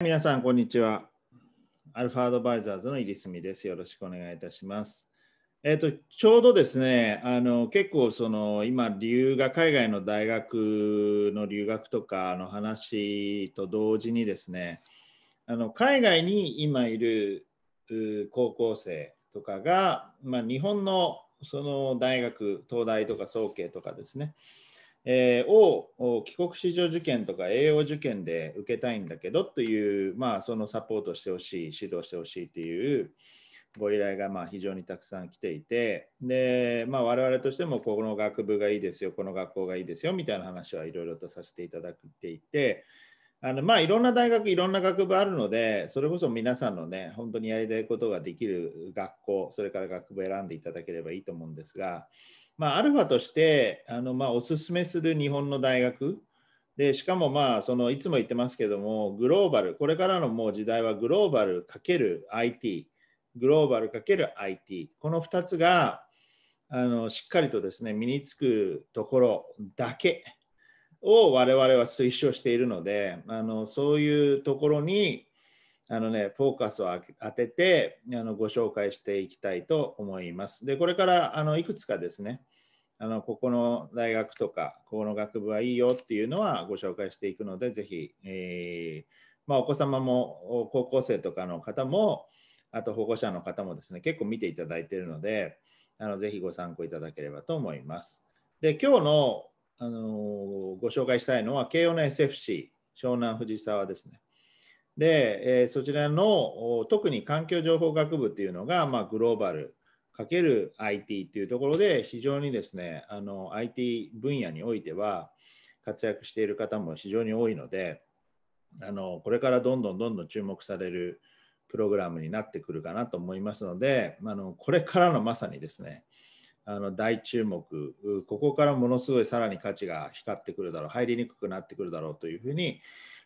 皆さん、こんにちは。アルファアドバイザーズの入澄です。よろしくお願いいたします。えっ、ー、と、ちょうどですね、あの結構その今、理由が海外の大学の留学とかの話と同時にですね、あの海外に今いる高校生とかが、まあ、日本のその大学、東大とか早慶とかですね、えー、を帰国子女受験とか栄養受験で受けたいんだけどという、まあ、そのサポートしてほしい指導してほしいというご依頼がま非常にたくさん来ていてで、まあ、我々としてもこの学部がいいですよこの学校がいいですよみたいな話はいろいろとさせていただいていて。あのまあ、いろんな大学いろんな学部あるのでそれこそ皆さんのね本当にやりたいことができる学校それから学部選んでいただければいいと思うんですがまあ、アルファとしてあの、まあ、おすすめする日本の大学でしかも、まあ、そのいつも言ってますけどもグローバルこれからのもう時代はグローバル ×IT グローバル ×IT この2つがあのしっかりとですね身につくところだけを我々は推奨しているのであのそういうところにあのね、フォーカスを当ててあのご紹介していきたいと思います。で、これからあのいくつかですね、あのここの大学とかこの学部はいいよっていうのはご紹介していくのでぜひ、えー、まあ、お子様も高校生とかの方もあと保護者の方もですね結構見ていただいているのであのぜひご参考いただければと思います。で今日の、あのご紹介したいのは慶応の SFC 湘南藤沢ですね。で、えー、そちらの特に環境情報学部っていうのが、まあ、グローバルる i t というところで非常にですねあの IT 分野においては活躍している方も非常に多いのであのこれからどんどんどんどん注目されるプログラムになってくるかなと思いますのであのこれからのまさにですねあの大注目ここからものすごいさらに価値が光ってくるだろう入りにくくなってくるだろうというふうに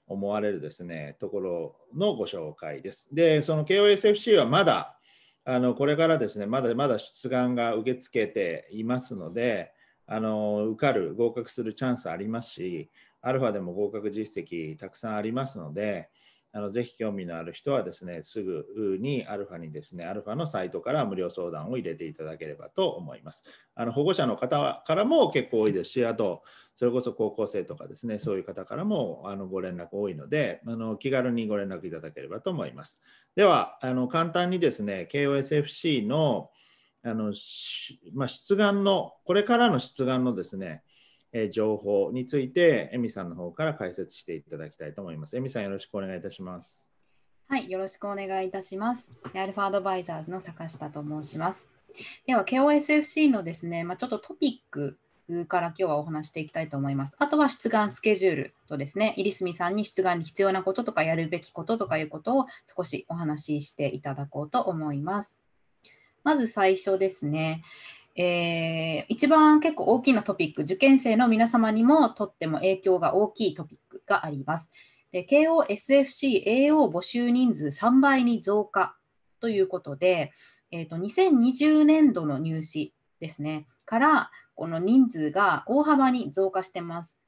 思われるですねところのご紹介です。でその KOSFC はまだあのこれからですねまだまだ出願が受け付けていますのであの受かる合格するチャンスありますしアルファでも合格実績たくさんありますのであのぜひ興味のある人はですね、すぐにアルファにですね、アルファのサイトから無料相談を入れていただければと思います。あの保護者の方からも結構多いですし、あと、それこそ高校生とかですね、そういう方からもあのご連絡多いのであの、気軽にご連絡いただければと思います。では、あの簡単にですね、KOSFC のあの、まあ、出願の、これからの出願のですね、え情報について、エミさんの方から解説していただきたいと思います。エミさん、よろしくお願いいたします。はい、よろしくお願いいたします。アルファアドバイザーズの坂下と申します。では、KOSFC のですね、まあ、ちょっとトピックから今日はお話していきたいと思います。あとは出願スケジュールとですね、入住さんに出願に必要なこととかやるべきこととかいうことを少しお話ししていただこうと思います。まず最初ですね、えー、一番結構大きなトピック、受験生の皆様にもとっても影響が大きいトピックがあります。k o SFCAO 募集人数3倍に増加ということで、えーと、と2020年度の入試ですね、からこの人数が大幅に増加してます。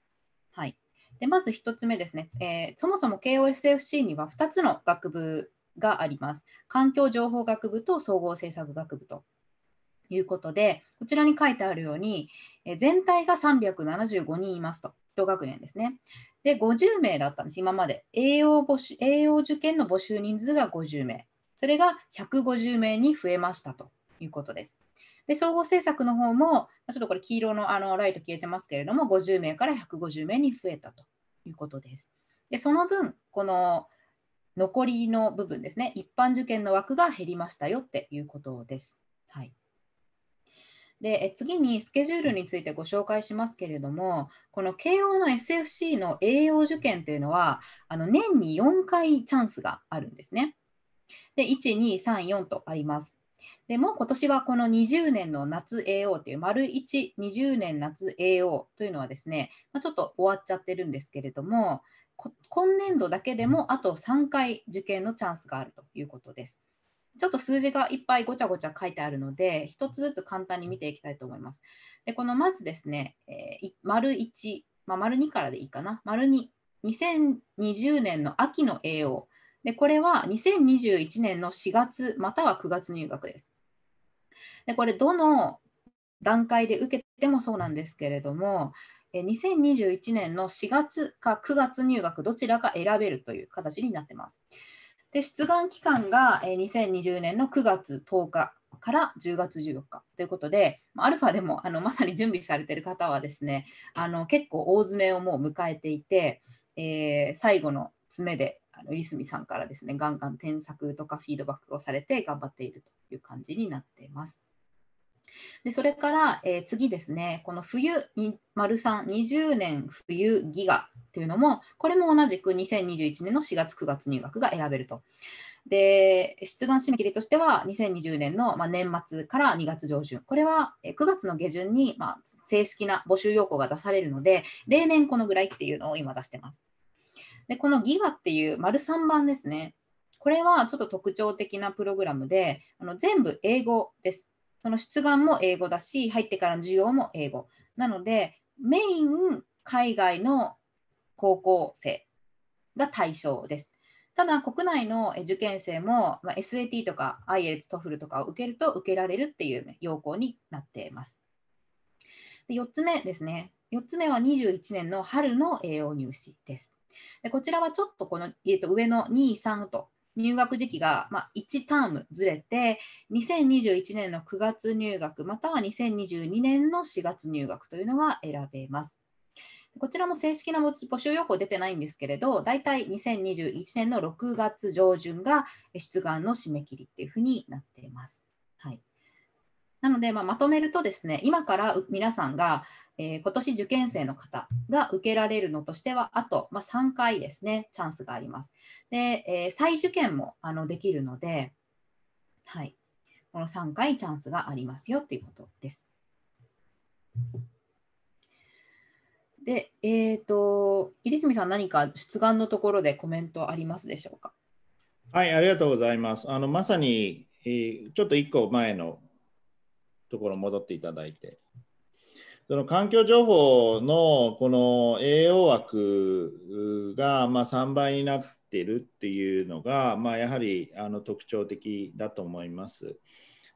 はい、でまず1つ目ですね、えー、そもそも KOSFC には2つの学部があります。環境情報学部と総合政策学部と。いうことで、こちらに書いてあるように、え全体が375人いますと、同学年ですね。で、50名だったんです、今まで。栄養募集栄養受験の募集人数が50名、それが150名に増えましたということです。で、総合政策の方も、ちょっとこれ黄色のあのライト消えてますけれども、50名から150名に増えたということです。で、その分、この残りの部分ですね、一般受験の枠が減りましたよっていうことです。はい、で次にスケジュールについてご紹介しますけれどもこの慶応の SFC の栄養受験というのはあの年に4回チャンスがあるんですね。で1234とあります。でも今年はこの20年の夏 AO という丸120年夏 AO というのはですね、まちょっと終わっちゃってるんですけれども今年度だけでもあと3回受験のチャンスがあるということです。ちょっと数字がいっぱいごちゃごちゃ書いてあるので、一つずつ簡単に見ていきたいと思います。で、このまずですね、えー、丸1、まあ、丸2からでいいかな。丸2、2020年の秋の栄養。で、これは2021年の4月または9月入学です。で、これどの段階で受けてもそうなんですけれども、2021年の4月か9月入学どちらか選べるという形になってます。で出願期間が2020年の9月10日から10月14日ということで、アルファでもあのまさに準備されている方はですね、あの結構大詰めをもう迎えていて、えー、最後の詰めで、りすみさんからですね、ガンガン添削とかフィードバックをされて頑張っているという感じになっています。でそれから、えー、次ですね、この冬に丸3、20年冬ギガっていうのも、これも同じく2021年の4月、9月入学が選べると。で、出願締め切りとしては、2020年の、まあ、年末から2月上旬、これは9月の下旬に、まあ、正式な募集要項が出されるので、例年このぐらいっていうのを今出してます。で、このギガっていう丸3番ですね。これはちょっと特徴的なプログラムで、あの全部英語です。その出願も英語だし、入ってからの授業も英語。なので、メイン海外の高校生が対象です。ただ、国内の受験生も、まあ、SAT とか IELTS、t o f l とかを受けると受けられるっていう要項になっています。で4つ目ですね。4つ目は21年の春の栄養入試です。でこちらはちょっとこの、えー、と上の2、3と入学時期が、まあ、1タームずれて2021年の9月入学または2022年の4月入学というのが選べます。こちらも正式な募集要項出てないんですけれど、大体2021年の6月上旬が出願の締め切りっていうふうになっています。なので、まあ、まとめるとですね、今から皆さんが、えー、今年受験生の方が受けられるのとしては、あと、まあ、3回ですね、チャンスがあります。で、えー、再受験もあのできるので、はい、この3回チャンスがありますよということです。で、えっ、ー、と、入住さん、何か出願のところでコメントありますでしょうか。はい、ありがとうございます。あのまさに、えー、ちょっと1個前のところ戻っていただいて。その環境情報のこの栄養枠がま3倍になってるっていうのが、まあ、やはりあの特徴的だと思います。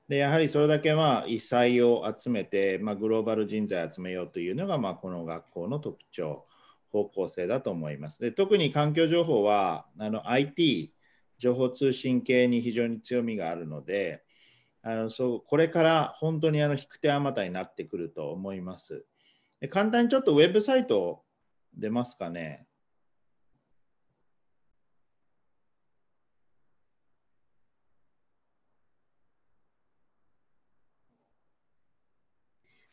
でやはりそれだけまあ異彩を集めて、まあ、グローバル人材を集めようというのが、まあ、この学校の特徴方向性だと思います。で特に環境情報はあの IT 情報通信系に非常に強みがあるのであのそうこれから本当にあの引く手あまたになってくると思います。で簡単にちょっとウェブサイト出ますかね。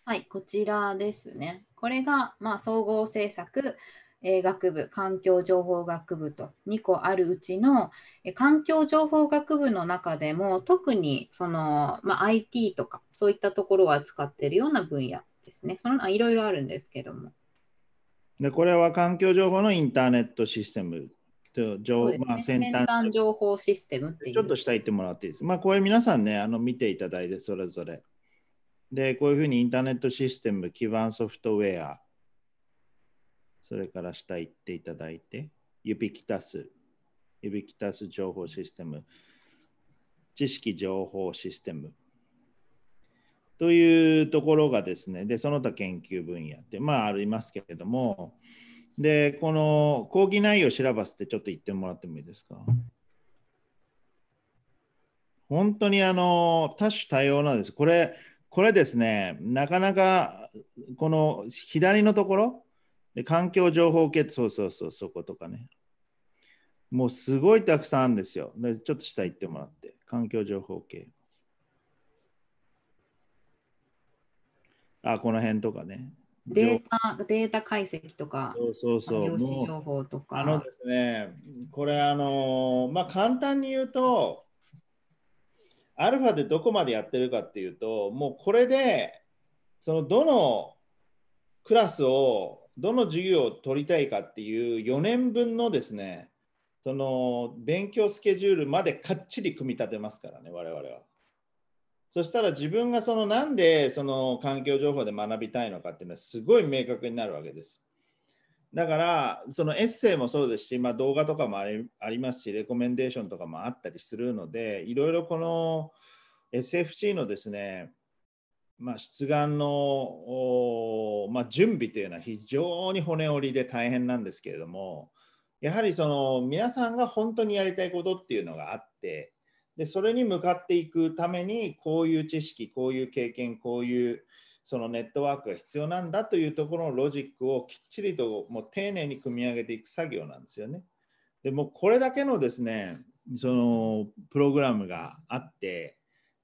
はい、こちらですね。これが、まあ、総合政策、学部環境情報学部と2個あるうちの環境情報学部の中でも特にその、まあ、IT とかそういったところを扱っているような分野ですね。そのいろいろあるんですけども。でこれは環境情報のインターネットシステムと情、ね、まあ、先端情報システムっていう。ちょっと下行ってもらっていいです。まあこれ皆さんねあの見ていただいてそれぞれ。でこういうふうにインターネットシステム基盤ソフトウェアそれから下行っていただいて、指きたす、指きたす情報システム、知識情報システムというところがですね、で、その他研究分野って、まあありますけれども、で、この講義内容調べますってちょっと言ってもらってもいいですか。本当にあの多種多様なんです。これ、これですね、なかなかこの左のところ、で、環境情報系、そうそうそう、そことかね。もうすごいたくさんあるんですよ。でちょっと下行ってもらって、環境情報系。あ、この辺とかね。データデータ解析とか、そうそうそう量子情報とか。あのですね、これ、あのまあ、簡単に言うと、アルファでどこまでやってるかっていうと、もうこれで、そのどのクラスをどの授業を取りたいかっていう4年分のですねその勉強スケジュールまでかっちり組み立てますからね我々は。そしたら自分がそのなんでその環境情報で学びたいのかっていうのはすごい明確になるわけです。だからそのエッセイもそうですし、まあ、動画とかもありますしレコメンデーションとかもあったりするのでいろいろこの SFC のですねまあ、出願の、まあ、準備というのは非常に骨折りで大変なんですけれどもやはりその皆さんが本当にやりたいことっていうのがあってでそれに向かっていくためにこういう知識こういう経験こういうそのネットワークが必要なんだというところのロジックをきっちりともう丁寧に組み上げていく作業なんですよね。でもこれだけのですねそのプログラムがあって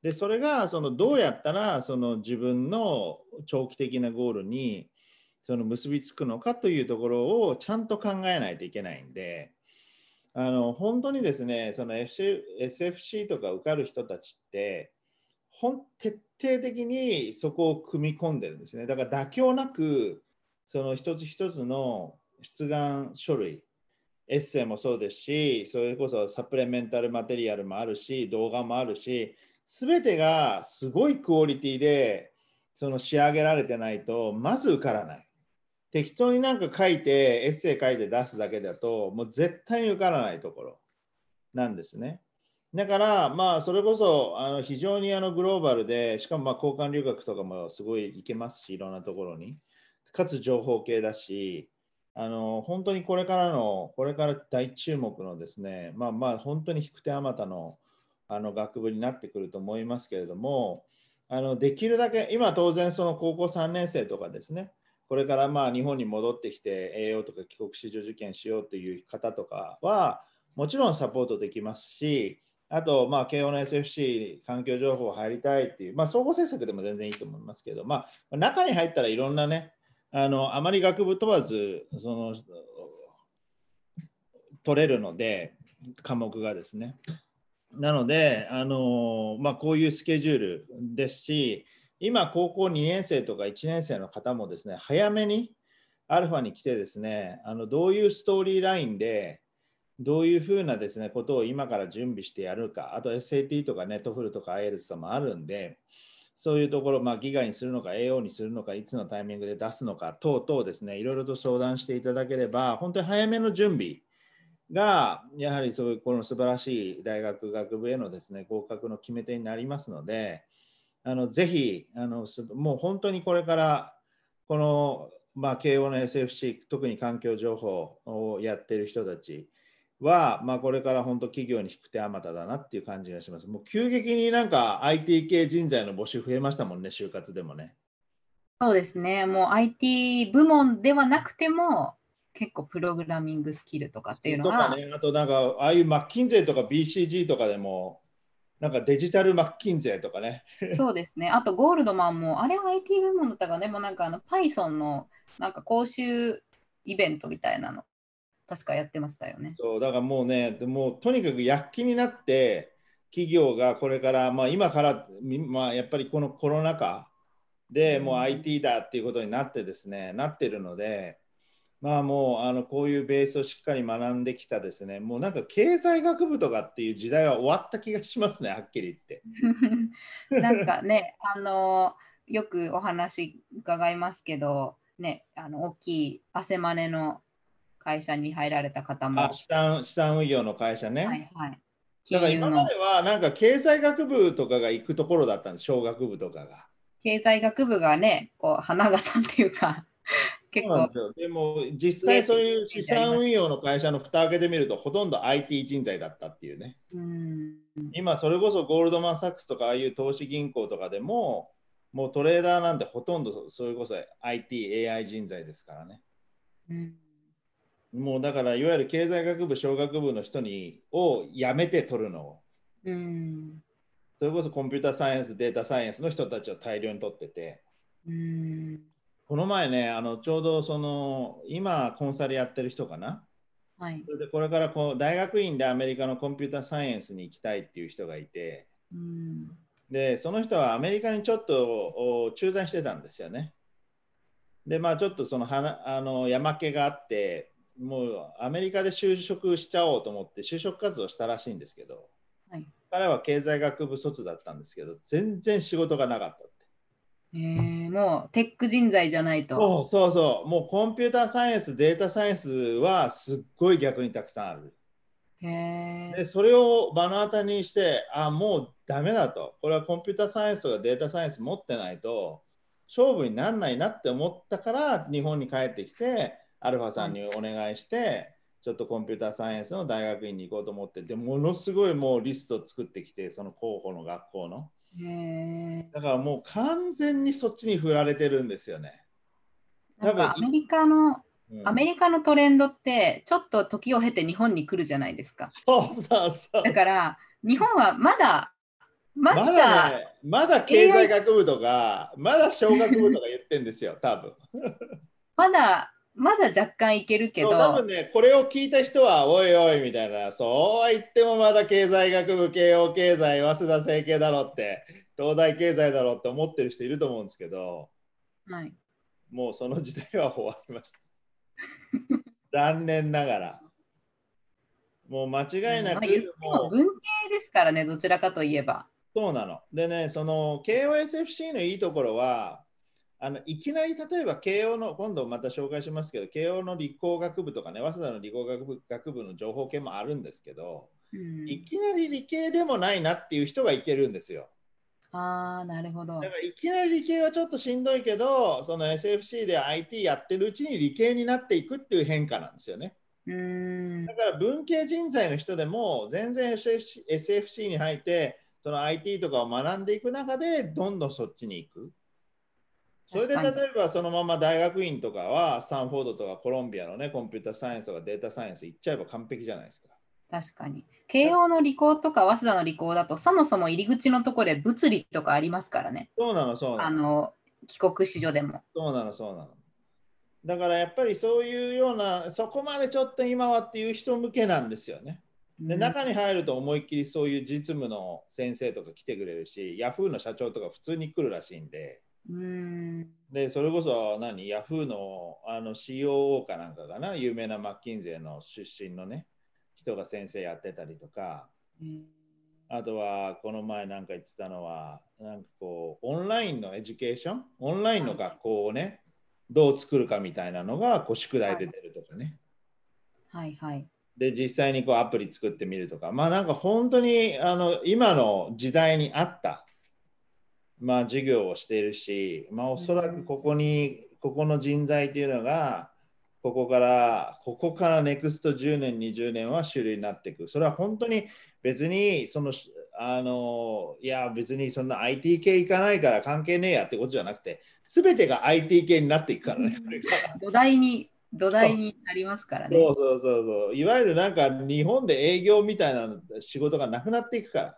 でそれがそのどうやったらその自分の長期的なゴールにその結びつくのかというところをちゃんと考えないといけないんであの本当にですねその、FC、SFC とか受かる人たちって本徹底的にそこを組み込んでるんですねだから妥協なくその一つ一つの出願書類エッセイもそうですしそれこそサプレメンタルマテリアルもあるし動画もあるし全てがすごいクオリティでその仕上げられてないとまず受からない。適当になんか書いてエッセイ書いて出すだけだともう絶対に受からないところなんですね。だからまあそれこそあの非常にあのグローバルでしかもま交換留学とかもすごい行けますしいろんなところにかつ情報系だしあの本当にこれからのこれから大注目のですねまあまあ本当に引く手あまたのあの学部になってくると思いますけれどもあのできるだけ今当然その高校3年生とかですねこれからまあ日本に戻ってきて栄養とか帰国子女受験しようという方とかはもちろんサポートできますしあと、まあ、慶応の SFC、環境情報入りたいっていう、まあ、総合政策でも全然いいと思いますけど、まあ、中に入ったらいろんなね、あのあまり学部問わずその取れるので、科目がですね。なので、あのまあ、こういうスケジュールですし、今、高校2年生とか1年生の方もですね、早めにアルファに来てですね、あのどういうストーリーラインで、どういうふうなですね、ことを今から準備してやるか、あと SAT とかね、t o f l とか IELTS とかもあるんで、そういうところ、まあ、ギガにするのか、AO にするのか、いつのタイミングで出すのか等々ですね、いろいろと相談していただければ、本当に早めの準備がやはりそういうこの素晴らしい大学学部へのですね合格の決め手になりますのであのぜひあのもう本当にこれからこの、まあ、慶応の SFC 特に環境情報をやってる人たちは、まあ、これから本当企業に引く手あまただなっていう感じがします。もう急激になんか IT 系人材の募集増えましたもんね就活でもね。そうですねもう IT 部門ではなくても結構プログラミングスキルとかっていうのは。とかね、あとなんかああいうマッキンゼとか BCG とかでもなんかデジタルマッキンゼとかね。そうですね。あとゴールドマンもあれは IT 部門だったかで、ね、もなんかあの Python のなんか講習イベントみたいなの確かやってましたよね。そうだからもうねもとにかく躍起になって企業がこれから、まあ、今から、まあ、やっぱりこのコロナ禍でもう IT だっていうことになってですね、うん、なってるのでまあもうあのこういうベースをしっかり学んできたですね、もうなんか経済学部とかっていう時代は終わった気がしますね、はっきり言って。なんかね、あのよくお話伺いますけど、ね、あの大きい汗まねの会社に入られた方も。資産資産運用の会社ね。はいはい、だから今まではなんか経済学部とかが行くところだったんです、小学部とかが。経済学部がね、こう花形っていうか結構でも実際そういう資産運用の会社の蓋開けてみるとほとんど IT 人材だったっていうね今それこそゴールドマン・サックスとかああいう投資銀行とかでももうトレーダーなんてほとんどそれこそ ITAI 人材ですからね、うん、もうだからいわゆる経済学部商学部の人にをやめて取るのを、うん、それこそコンピューターサイエンスデータサイエンスの人たちを大量に取ってて、うんこの前ね、あのちょうどその今コンサルやってる人かな。はい、それでこれからこう大学院でアメリカのコンピューターサイエンスに行きたいっていう人がいて、うん、でその人はアメリカにちょっと駐在してたんですよね。でまあちょっとそのはあの山家があってもうアメリカで就職しちゃおうと思って就職活動したらしいんですけど、はい、彼は経済学部卒だったんですけど全然仕事がなかった。えー、もうテック人材じゃないと。そうそうそう、もうコンピューターサイエンス、データサイエンスはすっごい逆にたくさんある。へでそれを目の当たりにして、あもうダメだと、これはコンピューターサイエンスとかデータサイエンス持ってないと勝負にならないなって思ったから、日本に帰ってきて、アルファさんにお願いして、はい、ちょっとコンピューターサイエンスの大学院に行こうと思って、でものすごいもうリストを作ってきて、その候補の学校の。だからもう完全にそっちに振られてるんですよね。多分アメリカの、うん、アメリカのトレンドってちょっと時を経て日本に来るじゃないですか。そうそうそうだから日本はまだまだまだ、ね、まだ経済学部とか、まだ小学部とか言ってんですよ、多分 まだまだ若干いけるけど多分ねこれを聞いた人はおいおいみたいなそうは言ってもまだ経済学部慶応経済早稲田政経だろって東大経済だろって思ってる人いると思うんですけど、はい、もうその時代は終わりました 残念ながらもう間違いなく、もう文系ですからねどちらかといえばそうなのでねその KOSFC のいいところはあのいきなり例えば慶応の今度また紹介しますけど慶応の理工学部とかね早稲田の理工学部学部の情報系もあるんですけど、うん、いきなり理系でもないなっていう人がいけるんですよ。あなるほどだからいきなり理系はちょっとしんどいけどその SFC で IT やってるうちに理系になっていくっていう変化なんですよね。うんだから文系人材の人でも全然 SFC, SFC に入ってその IT とかを学んでいく中でどんどんそっちに行く。それで例えばそのまま大学院とかはスタンフォードとかコロンビアのねコンピューターサイエンスとかデータサイエンス行っちゃえば完璧じゃないですか。確かに。慶応の理工とか早稲田の理工だとそもそも入り口のところで物理とかありますからね。そうなのそうなの。あの帰国子女でも。そうなのそうなの。だからやっぱりそういうようなそこまでちょっと今はっていう人向けなんですよね。で中に入ると思いっきりそういう実務の先生とか来てくれるし、うん、ヤフーの社長とか普通に来るらしいんで。で、それこそ何、ヤフーのあの COO かなんかがな、有名なマッキンゼーの出身のね、人が先生やってたりとか、あとはこの前なんか言ってたのは、なんかこう、オンラインのエデュケーション、オンラインの学校をね、はい、どう作るかみたいなのがこう宿題で出るとかね。はい、はい、はいで実際にこうアプリ作ってみるとかまあなんか本当にあの今の時代に合ったまあ、授業をしているし、まあ、おそらくここに、ここの人材というのが、ここから、ここからネクスト10年、20年は主流になっていく。それは本当に別に、その、あの、いや、別にそんな IT 系行かないから関係ねえやってことじゃなくて、すべてが IT 系になっていくからね、これが。土台に、土台になりますからね。そうそうそうそう。いわゆるなんか日本で営業みたいな仕事がなくなっていくから。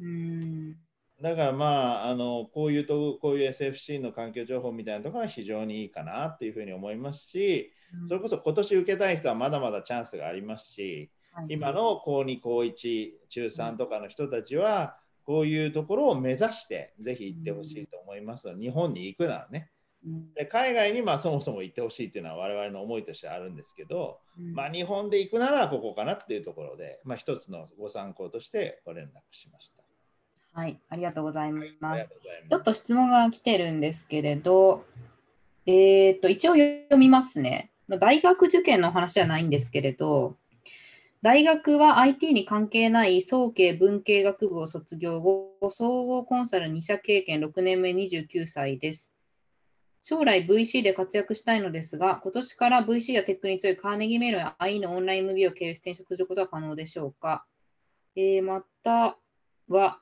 うんだからまあ、あのこういうとこういう SFC の環境情報みたいなところは非常にいいかなっていうふうに思いますし、それこそ今年受けたい人はまだまだチャンスがありますし、今の高2、高1、中3とかの人たちは、こういうところを目指して、ぜひ行ってほしいと思います。日本に行くならね。で海外にまあそもそも行ってほしいっていうのは我々の思いとしてあるんですけど、うん、まあ、日本で行くならここかなというところで、まあ、一つのご参考としてご連絡しました。はい、ありがとうございます。はい、ますちょっと質問が来てるんですけれど、えっ、ー、と、一応読みますね。大学受験の話じゃないんですけれど、大学は IT に関係ない総計文系学部を卒業後、総合コンサル2社経験6年目29歳です。将来 VC で活躍したいのですが、今年から VC やテックに強いカーネギーメールや IE のオンラインムビーを経由して転職することは可能でしょうか、えー、または、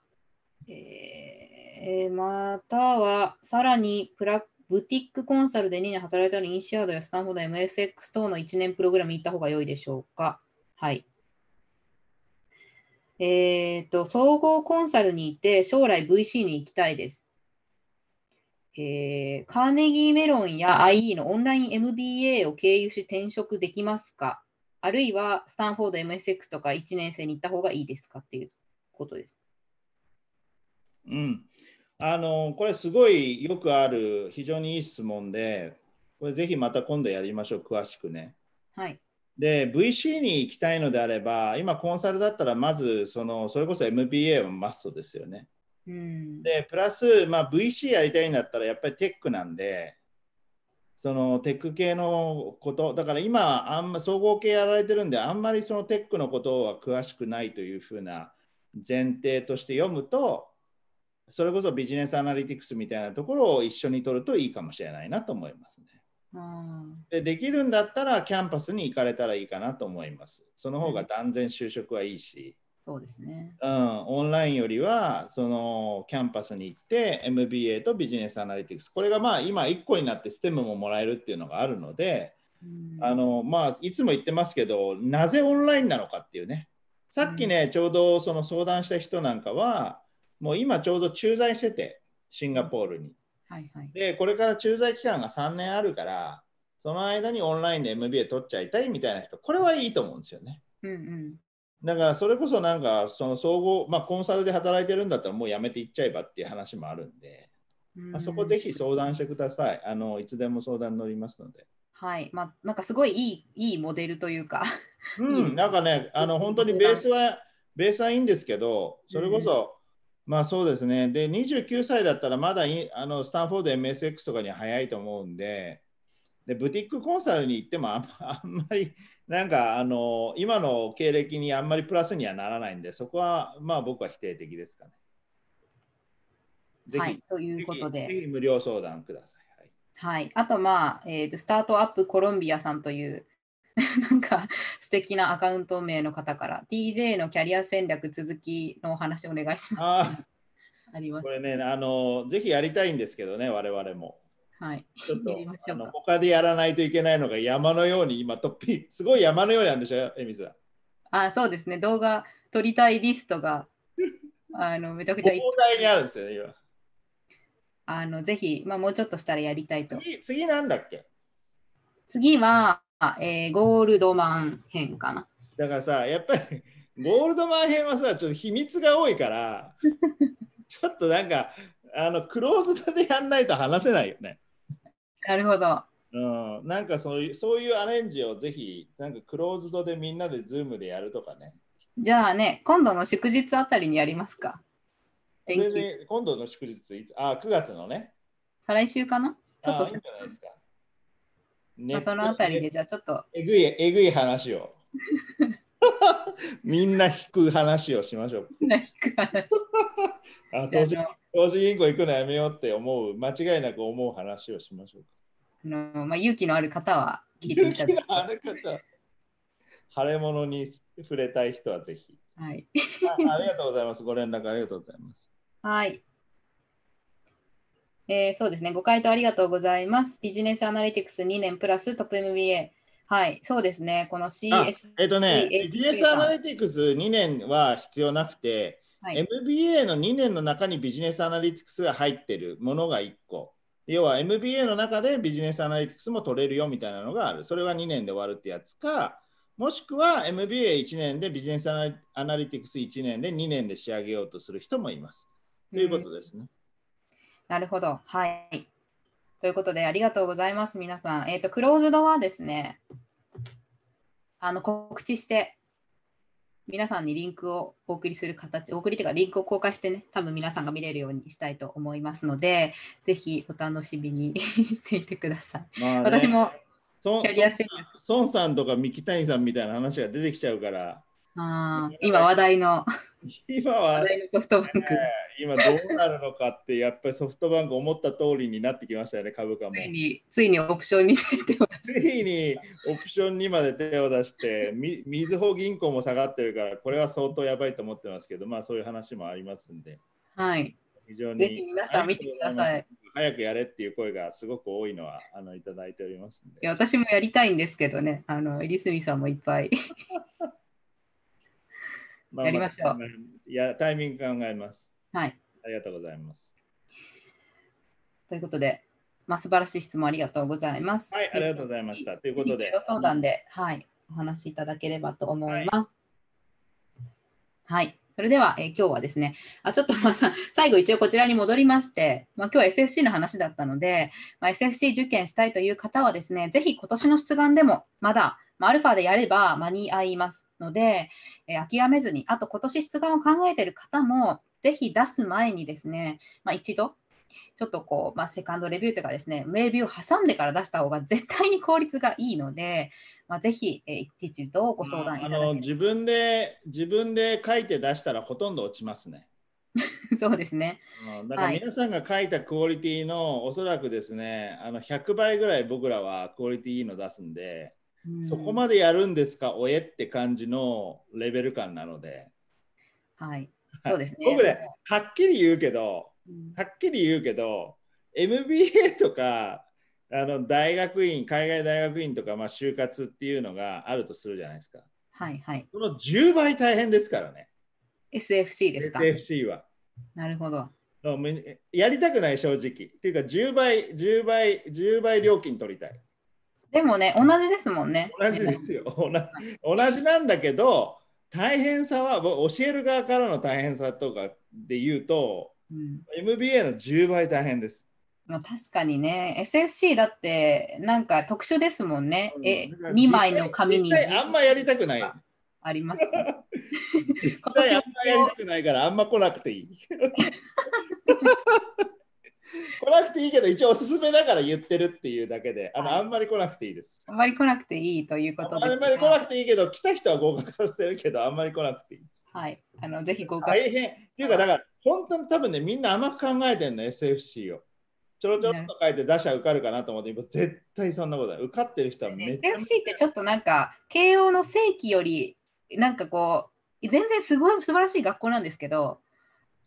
えー、または、さらにプラブティックコンサルで2年働いたのに、インシアードやスタンフォード、MSX 等の1年プログラムに行った方が良いでしょうか。はい。えっ、ー、と、総合コンサルにいて、将来 VC に行きたいです。えー、カーネギーメロンや IE のオンライン MBA を経由し転職できますかあるいはスタンフォード MSX とか1年生に行った方がいいですかっていうことです。うん、あのこれすごいよくある非常にいい質問でこれぜひまた今度やりましょう詳しくね。はい、で VC に行きたいのであれば今コンサルだったらまずそのそれこそ MBA はマストですよね。うん、でプラス、まあ、VC やりたいんだったらやっぱりテックなんでそのテック系のことだから今あん、ま、総合系やられてるんであんまりそのテックのことは詳しくないというふうな前提として読むとそれこそビジネスアナリティクスみたいなところを一緒に取るといいかもしれないなと思いますね。でできるんだったらキャンパスに行かれたらいいかなと思います。その方が断然就職はいいし、そうですね、うん、オンラインよりはそのキャンパスに行って MBA とビジネスアナリティクスこれがまあ今1個になってステムももらえるっていうのがあるので、あのまあ、いつも言ってますけどなぜオンラインなのかっていうねさっきね、うん、ちょうどその相談した人なんかはもう今ちょうど駐在してて、シンガポールに。はいはい、で、これから駐在期間が3年あるから、その間にオンラインで MBA 取っちゃいたいみたいな人、これはいいと思うんですよね。うん、うん、だからそれこそなんかその総合、まあ、コンサルで働いてるんだったらもうやめていっちゃえばっていう話もあるんで、まあ、そこぜひ相談してくださいあのいつでも相談乗りますのではいまあなんかすごいいいいいモデルというかうんなんかねあの 本当にベースはベースはいいんですけどそれこそまあそうですね。で、29歳だったらまだあのスタンフォード MSX とかに早いと思うんで、でブティックコンサルに行ってもあん まり、なんかあの今の経歴にあんまりプラスにはならないんで、そこはまあ僕は否定的ですかね。ぜひ、はい、ということで。ぜひ無料相談ください。はい、はい、あと、まあえーと、スタートアップコロンビアさんという なんか素敵なアカウント名の方から TJ のキャリア戦略続きのお話をお願いします。ありますこれねあの、ぜひやりたいんですけどね、我々も。はい、ちょっとあの他でやらないといけないのが山のように今トッピすごい山のようなんでしょ、エミさん。あそうですね、動画撮りたいリストが あのめちゃくちゃ膨大にあるんですよね、今。あのぜひ、まあ、もうちょっとしたらやりたいと。次次なんだっけ次はえー、ゴールドマン編かな。だからさ、やっぱりゴールドマン編はさ、ちょっと秘密が多いから、ちょっとなんか、あのクローズドでやんないと話せないよね。なるほど。うん、なんかそういうそういうアレンジをぜひ、なんかクローズドでみんなでズームでやるとかね。じゃあね、今度の祝日あたりにやりますか。全然、今度の祝日いつ、あ、9月のね。再来週かなちょっと。いいんじゃないですか。まあ、そのあたりでじゃあちょっと。えぐい、えぐい話を。みんな引く話をしましょう。みんな引く話。あ投資投資銀行行くのやめようって思う、間違いなく思う話をしましょう。あのまあ、勇気のある方は聞いていただ勇気のある方。腫れ物に触れたい人はぜひ。はい。ありがとうございます。ご連絡ありがとうございます。はい。えー、そうですね、ご回答ありがとうございます。ビジネスアナリティクス2年プラストップ MBA。はい、そうですね、この CS。えっ、ー、とね、ビジネスアナリティクス2年は必要なくて、はい、MBA の2年の中にビジネスアナリティクスが入ってるものが1個。要は MBA の中でビジネスアナリティクスも取れるよみたいなのがある。それは2年で終わるってやつか、もしくは MBA1 年でビジネスアナリティクス1年で2年で仕上げようとする人もいます。ということですね。うんなるほど。はい。ということで、ありがとうございます、皆さん。えっ、ー、と、クローズドはですね、あの告知して、皆さんにリンクをお送りする形、お送りというか、リンクを公開してね、多分皆さんが見れるようにしたいと思いますので、ぜひお楽しみに していてください。ね、私もキャリア戦略。孫さんとか三木谷さんみたいな話が出てきちゃうから。あ今話題の。今は。話題のソフトバンク。今どうなるのかって、やっぱりソフトバンク思った通りになってきましたよね、株価も。ついに、ついにオプションに手を出して。ついにオプションにまで手を出して、みずほ銀行も下がってるから、これは相当やばいと思ってますけど、まあそういう話もありますんで。はい。非常に。ぜひ皆さん見てください。早くやれっていう声がすごく多いのはあのいただいておりますいや私もやりたいんですけどね、あの入住さんもいっぱい。まあ、やりましょう。いや、タイミング考えます。はい。ありがとうございます。ということで、まあ、素晴らしい質問ありがとうございます。はい、ありがとうございました。ということで、相談で、はい、お話しいただければと思います。はい、はいそれでは、えー、今日はですね、あちょっとまあ最後一応こちらに戻りまして、まあ、今日は SFC の話だったので、まあ、SFC 受験したいという方はですね、ぜひ今年の出願でもまだ、まあ、アルファでやれば間に合いますので、えー、諦めずに、あと今年出願を考えている方も、ぜひ出す前にですね、まあ、一度、ちょっとこう、まあ、セカンドレビューというかですね、ルビューを挟んでから出した方が絶対に効率がいいので、まあ、ぜひ、えー、一度ご相談いただければ、まあ、自分で、自分で書いて出したらほとんど落ちますね。そうですね。だから皆さんが書いたクオリティの、はい、おそらくですね、あの100倍ぐらい僕らはクオリティいいの出すんで、そこまでやるんですか、おえって感じのレベル感なので。はい。そうですね、僕ね、はっきり言うけど、はっきり言うけど、MBA とかあの大学院、海外大学院とか、まあ、就活っていうのがあるとするじゃないですか。はいはい。その10倍大変ですからね。SFC ですか ?SFC は。なるほど。やりたくない正直。っていうか10倍、10倍、10倍料金取りたい。でもね、同じですもんね。同じですよ。同じなんだけど、大変さは教える側からの大変さとかで言うと、うん、MBA の10倍大変です。まあ、確かにね SFC だってなんか特殊ですもんね、うん、え2枚の紙にあんまやりたくないあります、ね、実際あんまやりたくないからあんま来なくていい 来なくていいけど、一応おすすめだから言ってるっていうだけで、あの、はい、あんまり来なくていいです。あんまり来なくていいということあんまり来なくていいけど、来た人は合格させてるけど、あんまり来なくていい。はい。あの、ぜひ合格大変。っていうか、だから、本当に多分ね、みんな甘く考えてるの、SFC を。ちょろちょろっと書いて打者受かるかなと思って、今絶対そんなことない。受かってる人はめっちゃ。SFC ってちょっとなんか、慶応の正規より、なんかこう、全然すごい素晴らしい学校なんですけど、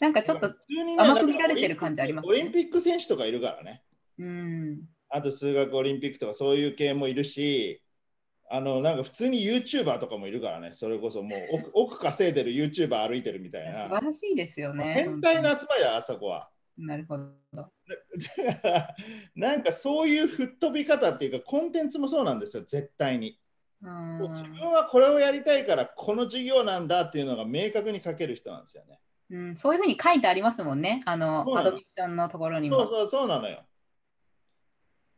なんかちょっと甘く見られてる感じあります、ね、オリンピック選手とかいるからね。うん。あと数学オリンピックとかそういう系もいるし、あのなんか普通に YouTuber とかもいるからね、それこそもう奥 奥稼いでる YouTuber 歩いてるみたいな。素晴らしいですよね。変態の集まりや、あそこは。なるほど。なんかそういう吹っ飛び方っていうか、コンテンツもそうなんですよ、絶対に。自分はこれをやりたいからこの授業なんだっていうのが明確に書ける人なんですよね。うん、そういうふうに書いてありますもんね、あのアドミッションのところにも。そうそうそうなのよ。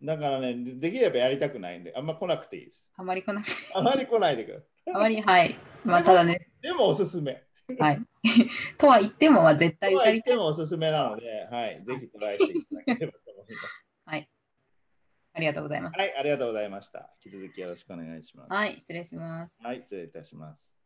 だからね、できればやりたくないんで、あんま来なくていいです。あまり来なくていい。あまり来ないでください。あまり、はい。まあ、ただね。でもおすすめ。はい。とは言っても、は絶対りたい。とは言ってもおすすめなので、はい。ぜひトライしていただければと思います。はい。ありがとうございます。はい、ありがとうございました。引き続きよろしくお願いします。はい、失礼します。はい、失礼いたします。